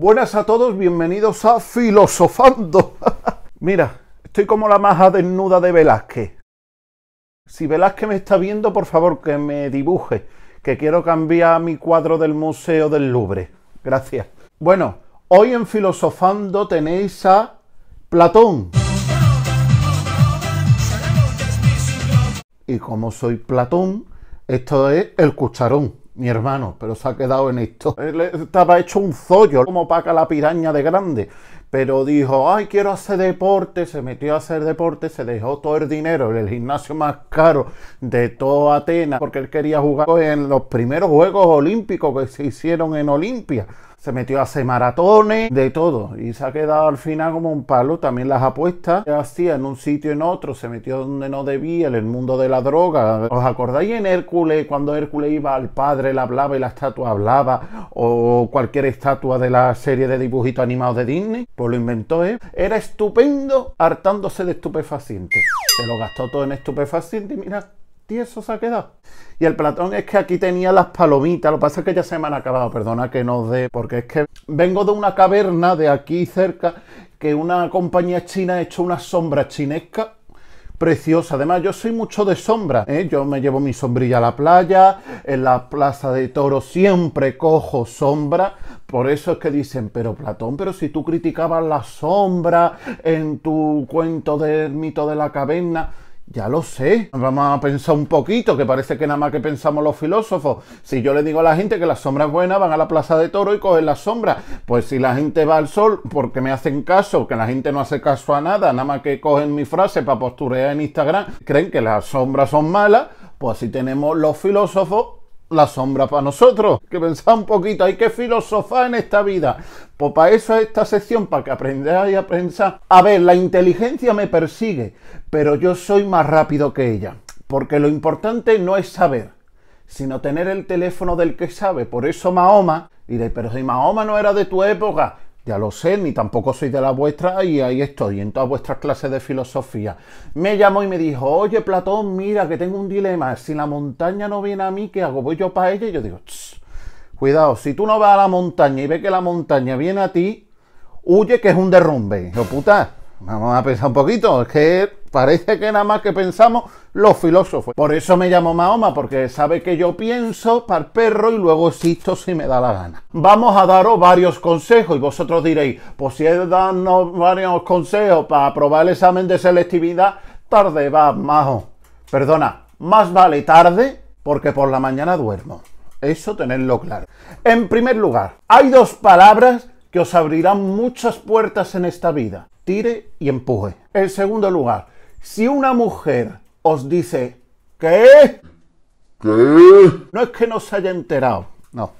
Buenas a todos, bienvenidos a Filosofando. Mira, estoy como la maja desnuda de Velázquez. Si Velázquez me está viendo, por favor que me dibuje, que quiero cambiar mi cuadro del Museo del Louvre. Gracias. Bueno, hoy en Filosofando tenéis a Platón. Y como soy Platón, esto es el cucharón mi hermano, pero se ha quedado en esto. estaba hecho un zollo, como paca la piraña de grande pero dijo, ay, quiero hacer deporte, se metió a hacer deporte, se dejó todo el dinero, en el gimnasio más caro de toda Atenas, porque él quería jugar en los primeros Juegos Olímpicos que se hicieron en Olimpia. Se metió a hacer maratones, de todo. Y se ha quedado al final como un palo. También las apuestas que hacía en un sitio y en otro. Se metió donde no debía, en el mundo de la droga. ¿Os acordáis en Hércules, cuando Hércules iba al padre, le hablaba y la estatua hablaba? O cualquier estatua de la serie de dibujitos animados de Disney. Pues lo inventó él. Era estupendo hartándose de estupefacientes. Se lo gastó todo en estupefacientes y mira, tieso se ha quedado. Y el platón es que aquí tenía las palomitas. Lo que pasa es que ya se me han acabado. Perdona que no dé, porque es que vengo de una caverna de aquí cerca que una compañía china ha hecho una sombra chinesca preciosa. Además, yo soy mucho de sombra. ¿eh? Yo me llevo mi sombrilla a la playa, en la plaza de toros siempre cojo sombra por eso es que dicen, pero Platón, pero si tú criticabas la sombra en tu cuento del mito de la caverna, ya lo sé. Vamos a pensar un poquito, que parece que nada más que pensamos los filósofos. Si yo le digo a la gente que la sombra es buena, van a la plaza de toro y cogen la sombra. Pues si la gente va al sol, porque me hacen caso, que la gente no hace caso a nada, nada más que cogen mi frase para posturear en Instagram, creen que las sombras son malas, pues si tenemos los filósofos la sombra para nosotros, que pensar un poquito, hay que filosofar en esta vida. Pues para eso es esta sección, para que aprendáis a pensar. A ver, la inteligencia me persigue, pero yo soy más rápido que ella. Porque lo importante no es saber, sino tener el teléfono del que sabe. Por eso Mahoma, de pero si Mahoma no era de tu época, ya lo sé, ni tampoco soy de la vuestra y ahí estoy, en todas vuestras clases de filosofía. Me llamó y me dijo, oye Platón, mira que tengo un dilema, si la montaña no viene a mí, ¿qué hago? Voy yo para ella yo digo, cuidado, si tú no vas a la montaña y ves que la montaña viene a ti, huye que es un derrumbe. Yo, puta, vamos a pensar un poquito, es que Parece que nada más que pensamos los filósofos. Por eso me llamo Mahoma, porque sabe que yo pienso para el perro y luego existo si me da la gana. Vamos a daros varios consejos y vosotros diréis, pues si es darnos varios consejos para aprobar el examen de selectividad, tarde va, majo. Perdona, más vale tarde porque por la mañana duermo. Eso tenedlo claro. En primer lugar, hay dos palabras que os abrirán muchas puertas en esta vida. Tire y empuje. En segundo lugar, si una mujer os dice, ¿qué? ¿Qué? No es que no se haya enterado, no.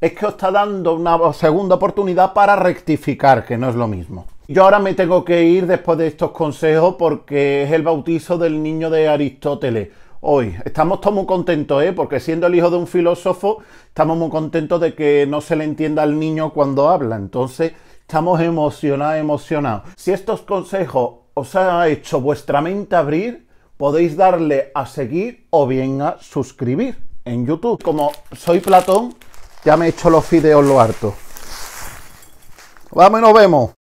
Es que os está dando una segunda oportunidad para rectificar, que no es lo mismo. Yo ahora me tengo que ir después de estos consejos porque es el bautizo del niño de Aristóteles. Hoy estamos todos muy contentos, ¿eh? porque siendo el hijo de un filósofo, estamos muy contentos de que no se le entienda al niño cuando habla. Entonces, estamos emocionados, emocionados. Si estos consejos os ha hecho vuestra mente abrir, podéis darle a seguir o bien a suscribir en YouTube. Como soy Platón, ya me he hecho los fideos lo harto. Vamos y nos vemos.